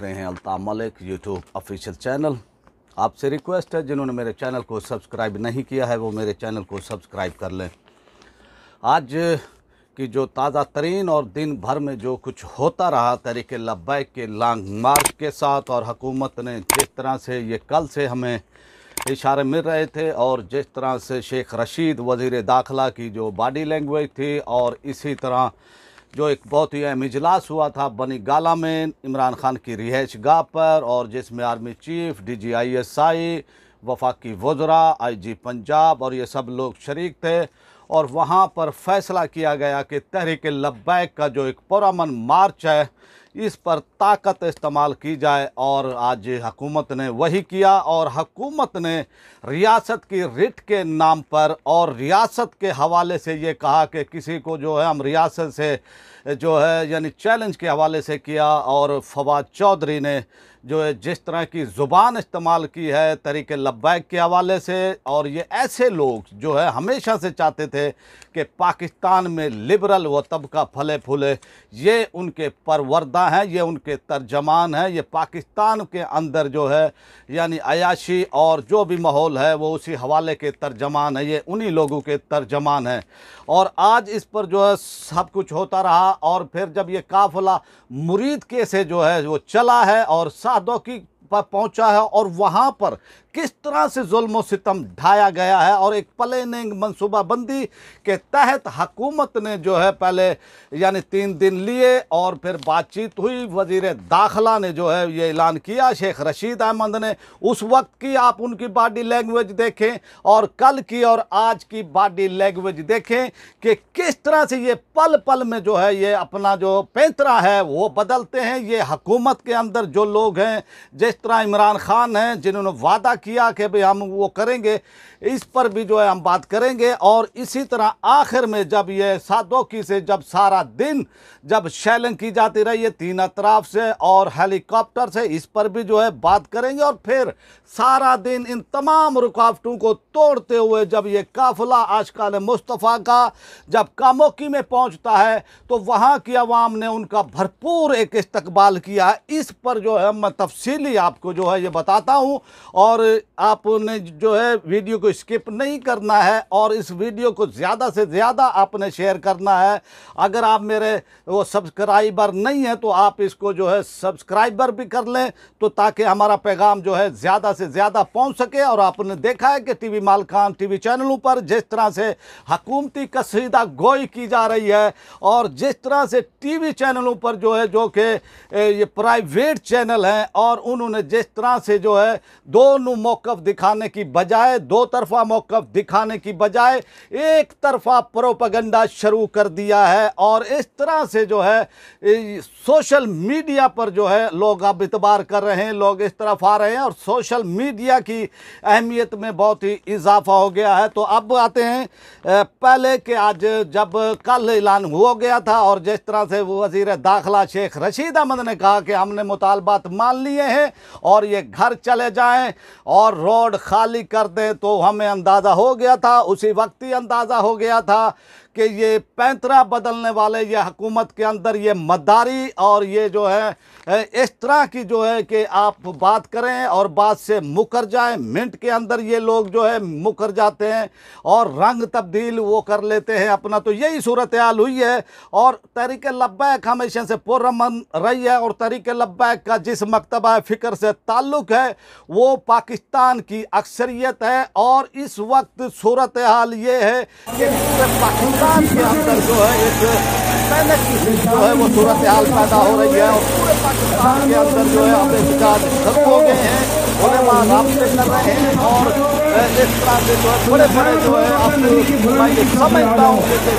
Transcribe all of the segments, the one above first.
देख रहे हैं Alta Malik YouTube official channel आपसे रिक्वेस्ट है जिन्होंने मेरे चैनल को सब्सक्राइब नहीं किया है वो मेरे चैनल को सब्सक्राइब कर लें आज की जो ताज़ा तरीन और दिन भर में जो कुछ होता रहा तरीके लबैक के लॉन्ग मार्च के साथ और हकूमत ने जिस तरह से ये कल से हमें इशारे मिल रहे थे और जिस तरह से शेख रशीद वज़ी दाखिला की जो बॉडी लैंग्वेज थी और इसी तरह जो एक बहुत ही अहम इजलास हुआ था बनी गाला में इमरान खान की रिहाइश गाह पर और जिसमें army chief D G I S I वफाकी वजरा आई जी पंजाब और ये सब लोग शरीक थे और वहाँ पर फैसला किया गया कि तहरीक लब्बैक का जो एक पुरमन मार्च है इस पर ताकत इस्तेमाल की जाए और आज हकूमत ने वही किया और हकूमत ने रियासत की रिट के नाम पर और रियासत के हवाले से ये कहा कि किसी को जो है हम रियासत से जो है यानी चैलेंज के हवाले से किया और फवाद चौधरी ने जो है जिस तरह की ज़ुबान इस्तेमाल की है तरीके लब्बैक के हवाले से और ये ऐसे लोग जो है हमेशा से चाहते थे कि पाकिस्तान में लिबरल व तबका फले फूले ये उनके परवरदा हैं ये उनके तर्जमान हैं ये पाकिस्तान के अंदर जो है यानी अयाशी और जो भी माहौल है वो उसी हवाले के तर्जमान हैं ये उन्हीं लोगों के तर्जमान हैं और आज इस पर जो है सब कुछ होता रहा और फिर जब ये काफिला मुरीद के से जो है वो चला है और सादों की पर पहुंचा है और वहाँ पर किस तरह से जुल्म सितम ढाया गया है और एक प्लानिंग मनसूबाबंदी के तहत हकूमत ने जो है पहले यानी तीन दिन लिए और फिर बातचीत हुई वजीर दाखला ने जो है ये ऐलान किया शेख रशीद अहमद ने उस वक्त की आप उनकी बॉडी लैंग्वेज देखें और कल की और आज की बॉडी लैंग्वेज देखें कि किस तरह से ये पल पल में जो है ये अपना जो पैंतरा है वो बदलते हैं ये हकूमत के अंदर जो लोग हैं जिस तरह इमरान खान हैं जिन्होंने वादा किया कि भाई हम वो करेंगे इस पर भी जो है हम बात करेंगे और इसी तरह आखिर में जब ये सादोकी से जब सारा दिन जब शैलिंग की जाती रही है तीन अतराफ से और हेलीकॉप्टर से इस पर भी जो है बात करेंगे और फिर सारा दिन इन तमाम रुकावटों को तोड़ते हुए जब ये काफिला आजकल मुस्तफ़ा का जब कामोकी में पहुँचता है तो वहाँ की आवाम ने उनका भरपूर एक इस्तबाल किया इस पर जो है मैं तफसीली आपको जो है ये बताता हूँ और आपने जो है वीडियो को स्किप नहीं करना है और इस वीडियो को ज़्यादा से ज़्यादा आपने शेयर करना है अगर आप मेरे वो सब्सक्राइबर नहीं हैं तो आप इसको जो है सब्सक्राइबर भी कर लें तो ताकि हमारा पैगाम जो है ज़्यादा से ज़्यादा पहुंच सके और आपने देखा है कि टीवी मालकान टीवी चैनलों पर जिस तरह से हकूमती कसीदा गोई की जा रही है और जिस तरह से वी चैनलों पर जो है जो कि ये प्राइवेट चैनल हैं और उन्होंने जिस तरह से जो है दो मौक़ दिखाने की बजाय दो तरफा मौकफ दिखाने की बजाय एक तरफा प्रोपगंडा शुरू कर दिया है और इस तरह से जो है सोशल मीडिया पर जो है लोग अब इतबार कर रहे हैं लोग इस तरफ आ रहे हैं और सोशल मीडिया की अहमियत में बहुत ही इजाफा हो गया है तो अब आते हैं पहले के आज जब कल ऐलान हो गया था और जिस तरह से वो वजीर दाखिला शेख रशीद अहमद ने कहा कि हमने मुतालबात मान लिए हैं और ये घर चले जाएं और रोड खाली कर दें तो हमें अंदाज़ा हो गया था उसी वक्त ही अंदाज़ा हो गया था कि ये पैंतरा बदलने वाले ये हकूमत के अंदर ये मदारी और ये जो है इस तरह की जो है कि आप बात करें और बात से मुकर जाएं मिनट के अंदर ये लोग जो है मुकर जाते हैं और रंग तब्दील वो कर लेते हैं अपना तो यही सूरत हाल हुई है और तहरीक लब्बैक हमेशा से पुरमन रही है और तहरीक लब्बैक का जिस मकतबा फ़िक्र से ताल्लुक़ है वो पाकिस्तान की अक्सरियत है और इस वक्त सूरत हाल ये है कि पाकिस्तान पाकिस्तान के अंदर जो है एक मेहनत की जो है वो सूरत हाल पैदा हो रही है और पूरे पाकिस्तान के अंदर जो है अमेरिका खत्म हो गए हैं रास्ते कर रहे हैं और इस तरह से जो है बड़े बड़े जो है इस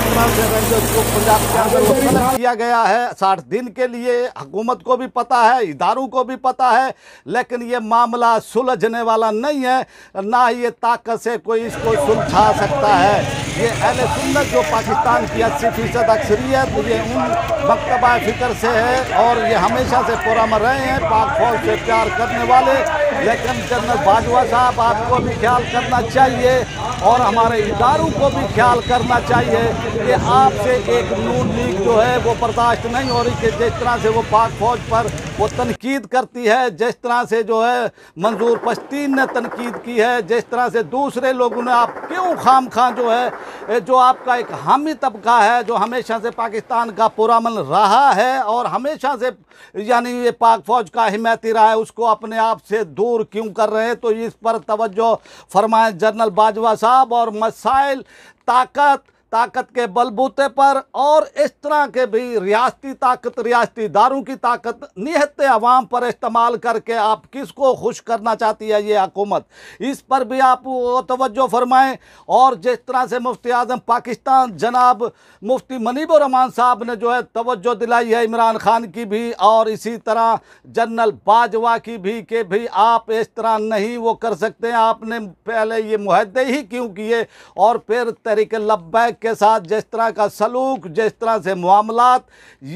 तरह से पंजाब के अंदर किया गया है साठ दिन के लिए हुकूमत को भी पता है इदारों को भी पता है लेकिन ये मामला सुलझने वाला नहीं है ना ही ये ताकत से कोई इसको सुलझा सकता है ये अहल सुन्नत जो पाकिस्तान की अस्सी फीसद अक्सरियत ये उन मकतबा फिक्र से है और ये हमेशा से पुरम रहे हैं पाक फौज से प्यार करने वाले लेकिन जनरल बाजवा साहब आपको भी ख्याल करना चाहिए और हमारे इदारों को भी ख्याल करना चाहिए कि आपसे एक नून लीग जो है वो बर्दाश्त नहीं हो रही कि जिस तरह से वो पाक फौज पर वो तनकीद करती है जिस तरह से जो है मंजूर पश्तीन ने तनकीद की है जिस तरह से दूसरे लोगों ने आप क्यों खाम खां जो है जो आपका एक हामी तबका है जो हमेशा से पाकिस्तान का पुरामन रहा है और हमेशा से यानी ये पाक फौज का हिमायती रहा है उसको अपने आप से दूर क्यों कर रहे हैं तो इस पर तवज्जो फरमाएं जनरल बाजवा साहब और मसाइल ताकत ताकत के बलबूते पर और इस तरह के भी रियासती ताकत रियासती दारों की ताकत निहत आवाम पर इस्तेमाल करके आप किसको खुश करना चाहती है ये हकूमत इस पर भी आप तोज्जो फ़रमाएँ और जिस तरह से मुफ्ती आजम पाकिस्तान जनाब मुफ्ती मनीब साहब ने जो है तोज्जो दिलाई है इमरान खान की भी और इसी तरह जनरल बाजवा की भी कि भी आप इस तरह नहीं वो कर सकते आपने पहले ये माहदे ही क्यों किए और फिर तरीके लब्बैक के साथ जिस तरह का सलूक जिस तरह से मामलात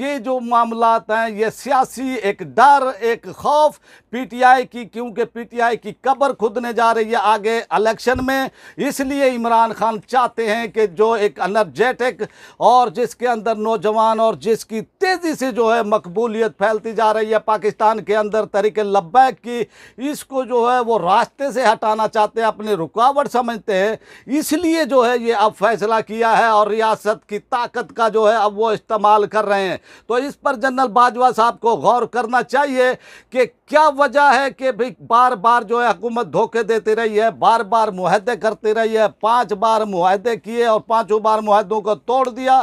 ये जो मामलात हैं ये सियासी एक डर एक खौफ पीटीआई की क्योंकि पीटीआई की कबर खुदने जा रही है आगे इलेक्शन में इसलिए इमरान खान चाहते हैं कि जो एक अनर्जेटिक और जिसके अंदर नौजवान और जिसकी तेज़ी से जो है मकबूलियत फैलती जा रही है पाकिस्तान के अंदर तरीके लब्बैक की इसको जो है वो रास्ते से हटाना चाहते हैं अपने रुकावट समझते हैं इसलिए जो है ये अब फैसला किया किया है और रियासत की ताकत का जो है अब वो इस्तेमाल कर रहे हैं तो इस पर जनरल बाजवा साहब को गौर करना चाहिए कि क्या वजह है कि भाई बार बार जो है हुकूमत धोखे देती रही है बार बार माहदे करती रही है पाँच बार माहदे किए और पाँचों बार माहों को तोड़ दिया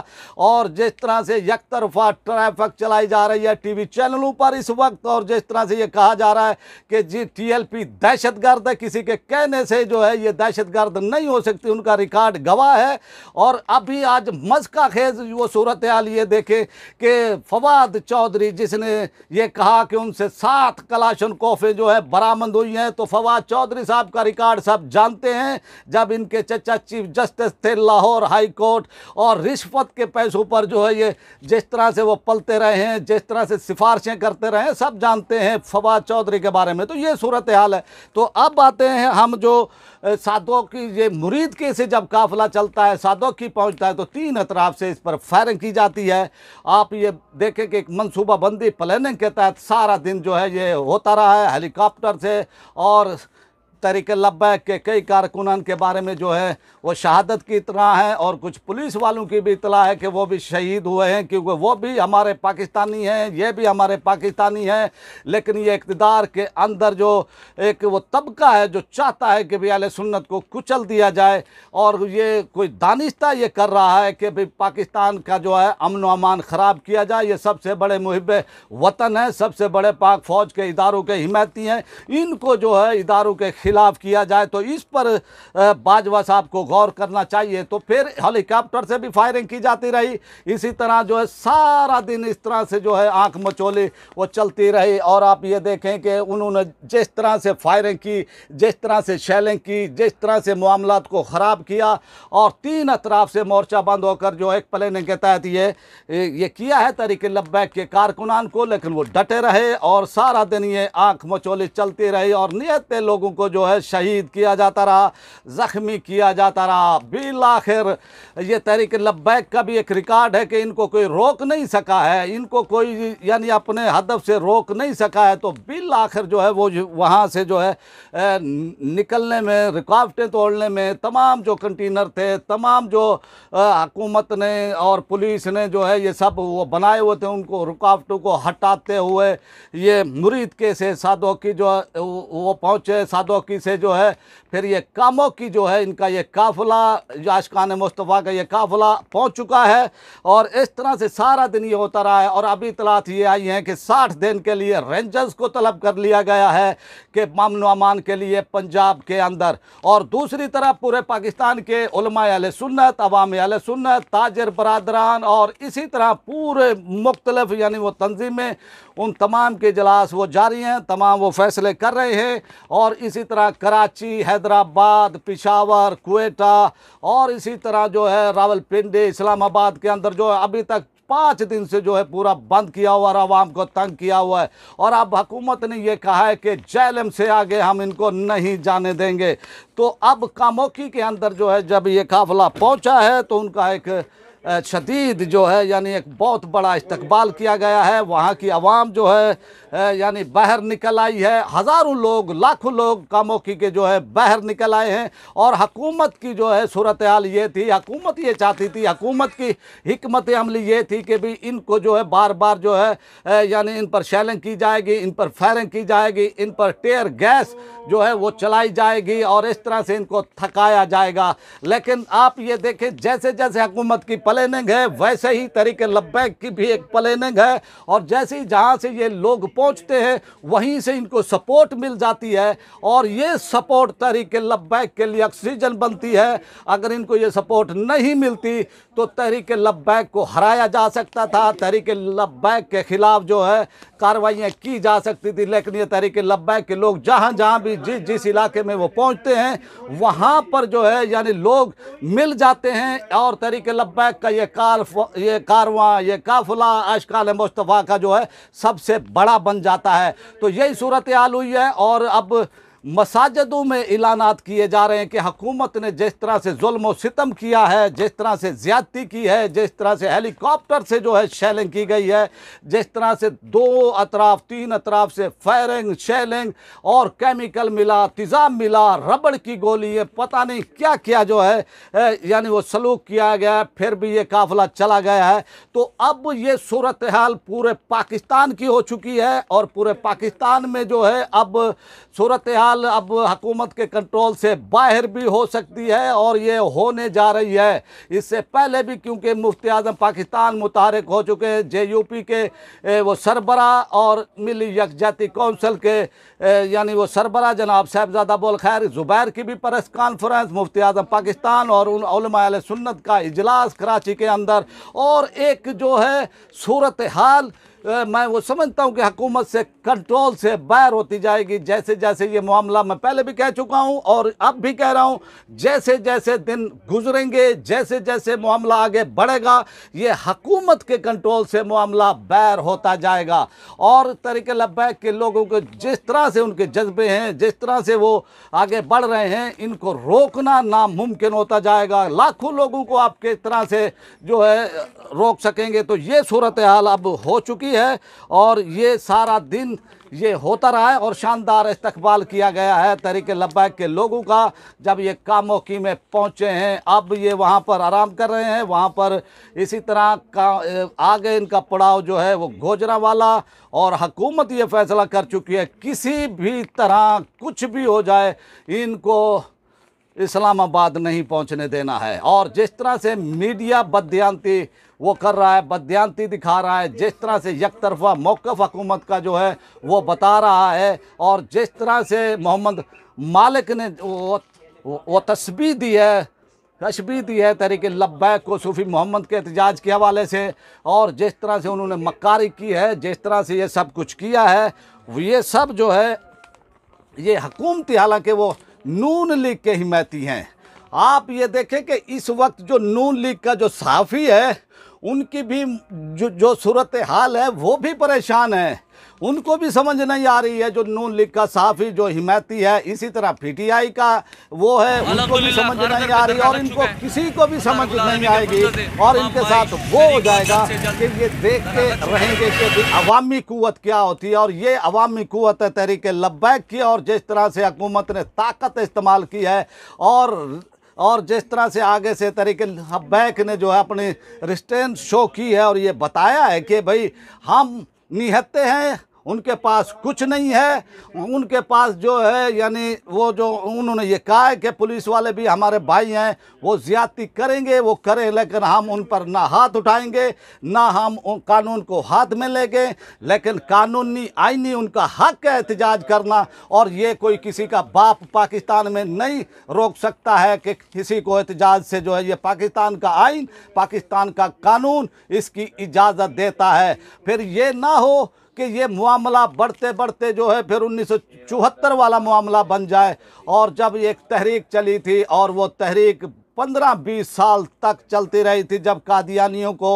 और जिस तरह से यक तरफा ट्रैफिक चलाई जा रही है टीवी चैनलों पर इस वक्त और जिस तरह से ये कहा जा रहा है कि जी टीएलपी दहशतगर्द है किसी के कहने से जो है ये दहशतगर्द नहीं हो सकती उनका रिकॉर्ड गवाह है और अभी आज मज का खेज वो सूरत हाल ये देखे कि फवाद चौधरी जिसने ये कहा कि उनसे सात कलाशन कोफे जो है बरामद हुई हैं तो फवाद चौधरी साहब का रिकॉर्ड सब जानते हैं जब इनके चचा चीफ जस्टिस थे लाहौर हाई कोर्ट और रिश्वत के पैसों पर जो है ये जिस तरह से वो पलते रहे हैं जिस तरह से सिफारिशें करते रहे हैं सब जानते हैं फवाद चौधरी के बारे में तो ये सूरत हाल है तो अब आते हैं हम जो साधो की ये मुरीद के से जब काफिला चलता है साधो की भी पहुंचता है तो तीन अतराफ से इस पर फायरिंग की जाती है आप ये देखें कि एक मनसूबाबंदी प्लानिंग के तहत सारा दिन जो है ये होता रहा है हेलीकॉप्टर से और तरीके लब्बैक के कई कारकुनान के बारे में जो है वो शहादत की इतना है और कुछ पुलिस वालों की भी इतला है कि वो भी शहीद हुए हैं क्योंकि वो भी हमारे पाकिस्तानी हैं ये भी हमारे पाकिस्तानी हैं लेकिन ये इकतदार के अंदर जो एक वो तबका है जो चाहता है कि भाई अल सुन्नत को कुचल दिया जाए और ये कोई दानिश्ता ये कर रहा है कि भाई पाकिस्तान का जो है अमन अमान ख़राब किया जाए ये सबसे बड़े मुहब वतन हैं सबसे बड़े पाक फ़ौज के इदारों के हिमायती हैं इनको जो है इदारों के खिलाफ किया जाए तो इस पर बाजवा साहब को गौर करना चाहिए तो फिर हेलीकॉप्टर से भी फायरिंग की जाती रही इसी तरह जो है सारा दिन इस तरह से जो है आंख मचोली वो चलती रही और आप ये देखें कि उन्होंने जिस तरह से फायरिंग की जिस तरह से शैलिंग की जिस तरह से मामला को ख़राब किया और तीन अतराफ से मोर्चा बंद होकर जो एक प्लानिंग के तहत ये ये किया है तरीके लब्बैक के कारकुनान को लेकिन वो डटे रहे और सारा दिन ये आँख मचोली चलती रही और नियत लोगों को जो जो है शहीद किया जाता रहा ज़ख्मी किया जाता रहा बिल आखिर ये तहरीक लब्बैक का भी एक रिकॉर्ड है कि इनको कोई रोक नहीं सका है इनको कोई यानी अपने हदफ से रोक नहीं सका है तो बिल आखिर जो है वो वहाँ से जो है निकलने में रुकावटें तोड़ने में तमाम जो कंटेनर थे तमाम जो हकूमत ने और पुलिस ने जो है ये सब वो बनाए हुए थे उनको रुकावटों को हटाते हुए ये मुरीद के से साधो की जो वो पहुँचे साधो चौकी से जो है फिर ये कामों की जो है इनका ये काफिला याशकान मुस्तफ़ा का ये काफिला पहुँच चुका है और इस तरह से सारा दिन ये होता रहा है और अभी इतलात ये आई हैं कि साठ दिन के लिए रेंजर्स को तलब कर लिया गया है कि मामन अमान के लिए पंजाब के अंदर और दूसरी तरफ पूरे पाकिस्तान के अल सुन्नत अवाम अल सुन्नत ताजर बरदरान और इसी तरह पूरे मुख्तलफ यानी वो तंजीमें उन तमाम के इजलास वो जारी हैं तमाम वो फैसले कर रहे हैं और इसी तरह कराची हैदराबाद पिशावर कोटा और इसी तरह जो है रावलपिंडी इस्लामाबाद के अंदर जो है अभी तक पाँच दिन से जो है पूरा बंद किया हुआ और आवाम को तंग किया हुआ है और अब हुकूमत ने यह कहा है कि जैलम से आगे हम इनको नहीं जाने देंगे तो अब कामोखी के अंदर जो है जब ये काफिला पहुंचा है तो उनका एक शदीद जो है यानी एक बहुत बड़ा इस्तबाल किया गया है वहाँ की आवाम जो है यानी बाहर निकल आई है हज़ारों लोग लाखों लोग कामोखी के जो है बाहर निकल आए हैं और हकूमत की जो है सूरत हाल ये थी हकूमत ये चाहती थी हकूमत की हमत अमली ये थी कि भी इनको जो है बार बार जो है यानी इन पर शैलिंग की जाएगी इन पर फायरिंग की जाएगी इन पर टेयर गैस जो है वो चलाई जाएगी और इस तरह से इनको थकाया जाएगा लेकिन आप ये देखें जैसे जैसे हकूमत की प्लानिंग है वैसे ही तरीके लब्बैक की भी एक प्लानिंग है और जैसे ही जहाँ से ये लोग पहुंचते हैं वहीं से इनको सपोर्ट मिल जाती है और ये सपोर्ट तहरीक लब्बैक के लिए ऑक्सीजन बनती है अगर इनको ये सपोर्ट नहीं मिलती तो तहरीक लब्बैक को हराया जा सकता था तहरीक लब्बैक के ख़िलाफ़ जो है कार्रवाइयाँ की जा सकती थी लेकिन ये तहरीक लब्बैक के लोग जहाँ जहाँ भी जिस जिस इलाके में वो पहुँचते हैं वहाँ पर जो है यानी लोग मिल जाते हैं और तहरीक लब्बैक का ये कार ये कारवा ये काफिला अशकाल मुस्तफ़ा का जो है सबसे बड़ा बन जाता है तो यही सूरत हाल हुई है और अब मसाजदों में ऐलानात किए जा रहे हैं कि हकूमत ने जिस तरह से जुल्म सितम किया है जिस तरह से ज्यादती की है जिस तरह से हेलीकॉप्टर से जो है शेलिंग की गई है जिस तरह से दो अतराफ तीन अतराफ से फायरिंग शेलिंग और केमिकल मिला तिज़ाम मिला रबड़ की गोली है पता नहीं क्या क्या जो है यानी वो सलूक किया गया है फिर भी ये काफिला चला गया है तो अब ये सूरत हाल पूरे पाकिस्तान की हो चुकी है और पूरे पाकिस्तान में जो है अब सूरत हाल फिलहाल अब हकूमत के कंट्रोल से बाहर भी हो सकती है और ये होने जा रही है इससे पहले भी क्योंकि मुफ्ती आजम पाकिस्तान मुतहरक हो चुके हैं जे यू पी के वो सरबरा और मिली यकजाती कौंसल के यानी वो सरबरा जनाब साहबजादा बोल खैर ज़ुबैर की भी प्रेस कॉन्फ्रेंस मुफ्ती आजम पाकिस्तान और उन सुन्नत का इजलास कराची के अंदर और एक जो है सूरत हाल मैं वो समझता हूँ कि हकूमत से कंट्रोल से बैर होती जाएगी जैसे जैसे ये मामला मैं पहले भी कह चुका हूँ और अब भी कह रहा हूँ जैसे जैसे दिन गुजरेंगे जैसे जैसे मामला आगे बढ़ेगा ये हकूमत के कंट्रोल से मामला बैर होता जाएगा और तरीके लब्बैक के लोगों को जिस तरह से उनके जज्बे हैं जिस तरह से वो आगे बढ़ रहे हैं इनको रोकना नामुमकिन होता जाएगा लाखों लोगों को आप किस तरह से जो है रोक सकेंगे तो ये सूरत हाल अब हो चुकी की है और ये सारा दिन ये होता रहा है और शानदार इस्तकबाल किया गया है तरीके लब्बैक के लोगों का जब ये कामोकी में पहुँचे हैं अब ये वहाँ पर आराम कर रहे हैं वहाँ पर इसी तरह का आगे इनका पड़ाव जो है वो गोजरा वाला और हकूमत ये फैसला कर चुकी है किसी भी तरह कुछ भी हो जाए इनको इस्लामाबाद नहीं पहुंचने देना है और जिस तरह से मीडिया बदयांती वो कर रहा है बदयांती दिखा रहा है जिस तरह से यक तरफा मौकफ़ हकूमत का जो है वो बता रहा है और जिस तरह से मोहम्मद मालिक ने वो, वो तस्वीर दी है तशबी दी है तरीके लब्बैक को सूफ़ी मोहम्मद के एहतजाज के हवाले से और जिस तरह से उन्होंने मकारी की है जिस तरह से ये सब कुछ किया है ये सब जो है ये हकूमती हालांकि वो नून लीग के हिमायती हैं आप ये देखें कि इस वक्त जो नून लीग का जो साफ़ी है उनकी भी जो जो सूरत हाल है वो भी परेशान है उनको भी समझ नहीं आ रही है जो नून लीग का साफी जो हिमायती है इसी तरह पीटीआई का वो है उनको भी समझ नहीं आ रही है और इनको किसी को भी समझ नहीं आएगी और इनके साथ वो हो जाएगा कि ये देखते रहेंगे कि अवामी कुत क्या होती है और ये अवामी कुत है तहरीक लब्बैक की और जिस तरह से हकूमत ने ताकत इस्तेमाल की है और और जिस तरह से आगे से तरीके हब्बैक ने जो है अपनी रिस्टेंस शो की है और ये बताया है कि भाई हम निहत्ते हैं उनके पास कुछ नहीं है उनके पास जो है यानी वो जो उन्होंने ये कहा है कि पुलिस वाले भी हमारे भाई हैं वो ज़्यादती करेंगे वो करें लेकिन हम उन पर ना हाथ उठाएंगे ना हम कानून को हाथ में लेंगे लेकिन कानूनी आइनी उनका हक है एहतजाज करना और ये कोई किसी का बाप पाकिस्तान में नहीं रोक सकता है कि किसी को एहतजाज से जो है ये पाकिस्तान का आइन पाकिस्तान का कानून इसकी इजाज़त देता है फिर ये ना हो कि ये मामला बढ़ते बढ़ते जो है फिर उन्नीस वाला मामला बन जाए और जब एक तहरीक चली थी और वो तहरीक पंद्रह बीस साल तक चलती रही थी जब कादियानियों को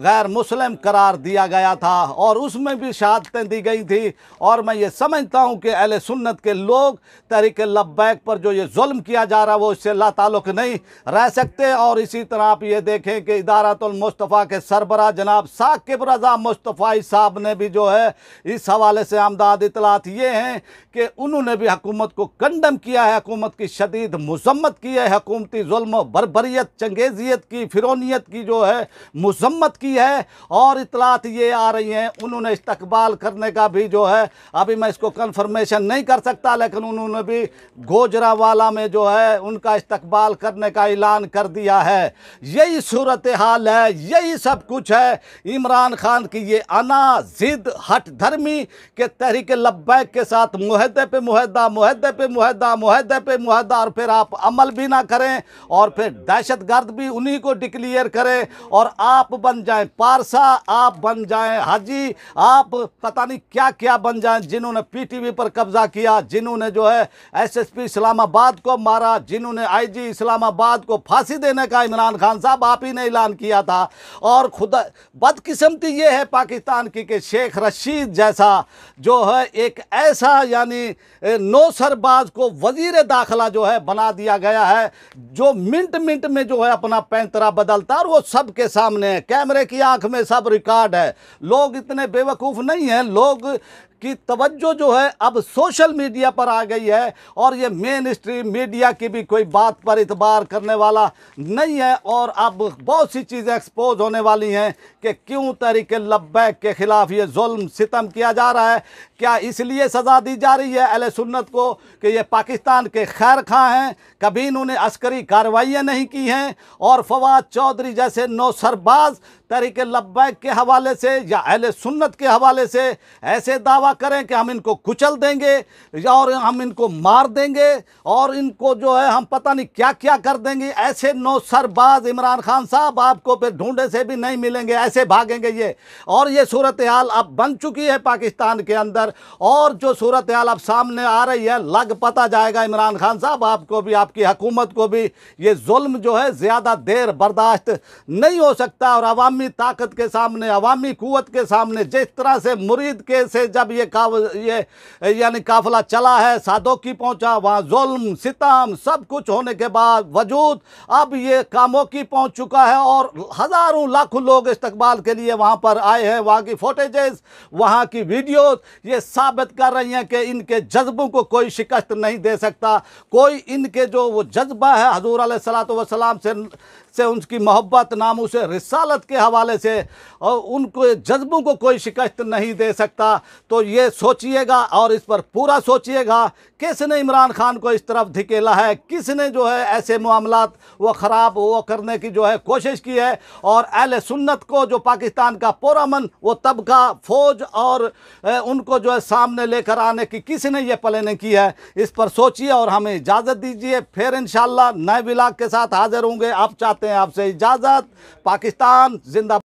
गैर मुस्लिम करार दिया गया था और उसमें भी शहादतें दी गई थी और मैं ये समझता हूँ कि अहल सुन्नत के लोग तहरीक लब्बैक पर जो ये जुल्म किया जा रहा है वो इससे ला ताल्लुक़ नहीं रह सकते और इसी तरह आप ये देखें कि इदारतुलमस्तफ़ा के सरबरा जनाब साकिब रज़ा मुस्तफ़ाई साहब ने भी जो है इस हवाले से आमदाद इतलात ये हैं कि उन्होंने भी हकूमत को कंडम किया है हकूमत की शदीद मजम्मत की है हकूमती जुल्म बरबरीत चंगेजियत की फिरोनीत की जो है मजम्मत की की है और इतलात ये आ रही हैं उन्होंने इस्तकबाल करने का भी जो है अभी मैं इसको कन्फर्मेशन नहीं कर सकता लेकिन उन्होंने भी गोजरावाला में जो है उनका इस्तकबाल करने का ऐलान कर दिया है यही सूरत हाल है यही सब कुछ है इमरान खान की ये अना जिद हट धर्मी के तहरीक लब्बैक के साथ मुहदे पे मुहदा मुहदे पे मुहदा मुहदे पे मुहदा और फिर आप अमल भी ना करें और फिर दहशत गर्द भी उन्हीं को डिक्लेयर करें और आप बन जाए जाएं पारसा आप बन जाएं हाजी आप पता नहीं क्या क्या बन जाएं जिन्होंने पीटीवी पर कब्जा किया जिन्होंने जो है एसएसपी इस्लामाबाद को मारा जिन्होंने आईजी इस्लामाबाद को फांसी देने का इमरान खान साहब आप ही ने ऐलान किया था और खुदा बदकिस्मती ये है पाकिस्तान की कि शेख रशीद जैसा जो है एक ऐसा यानी नौसरबाज को वजीर दाखिला जो है बना दिया गया है जो मिनट मिनट में जो है अपना पैंतरा बदलता और वो सबके सामने कैमरे सारे की आंख में सब रिकॉर्ड है लोग इतने बेवकूफ़ नहीं हैं लोग कि तवज्जो जो है अब सोशल मीडिया पर आ गई है और ये मेन स्ट्रीम मीडिया की भी कोई बात पर इतबार करने वाला नहीं है और अब बहुत सी चीज़ें एक्सपोज होने वाली हैं कि क्यों तहरीक लब्बैक के ख़िलाफ़ ये जुल्म सितम किया जा रहा है क्या इसलिए सज़ा दी जा रही है अल सुन्नत को कि ये पाकिस्तान के खैर खां हैं कभी इन्होंने अस्करी कार्रवाइयाँ नहीं की हैं और फवाद चौधरी जैसे नौ सरबाज तहरीक लब्बैक के हवाले से या अहल सुन्नत के हवाले से ऐसे दावा दावा करें कि हम इनको कुचल देंगे और हम इनको मार देंगे और इनको जो है हम पता नहीं क्या क्या कर देंगे ऐसे नौ सरबाज इमरान खान साहब आपको फिर ढूंढे से भी नहीं मिलेंगे ऐसे भागेंगे ये और ये सूरत हाल अब बन चुकी है पाकिस्तान के अंदर और जो सूरत हाल अब सामने आ रही है लग पता जाएगा इमरान खान साहब आपको भी आपकी हकूमत को भी ये जुल्म जो है ज़्यादा देर बर्दाश्त नहीं हो सकता और अवामी ताकत के सामने अवामी कुत के सामने जिस तरह से मुरीद के से जब ये काव ये यानी काफिला चला है साधो की पहुंचा वहाँ जुल्म सितम सब कुछ होने के बाद वजूद अब ये कामों की पहुँच चुका है और हज़ारों लाखों लोग इस्तकबाल के लिए वहाँ पर आए हैं वहाँ की फोटेजेस वहाँ की वीडियोज़ ये साबित कर रही हैं कि इनके जज्बों को कोई शिकस्त नहीं दे सकता कोई इनके जो वो जज्बा है हजूर सलात वसलाम से से उनकी मोहब्बत नाम उसे रिसालत के हवाले से और उनको जज्बों को कोई शिकस्त नहीं दे सकता तो ये सोचिएगा और इस पर पूरा सोचिएगा किसने इमरान खान को इस तरफ धकेला है किसने जो है ऐसे मामला वो ख़राब वो करने की जो है कोशिश की है और अहल सुन्नत को जो पाकिस्तान का पोरामन वो तबका फ़ौज और उनको जो है सामने लेकर आने की किसने ये प्लानिंग की है इस पर सोचिए और हमें इजाज़त दीजिए फिर इन नए विलाग के साथ हाज़िर होंगे आप चाहते हैं आपसे इजाज़त पाकिस्तान जिंदा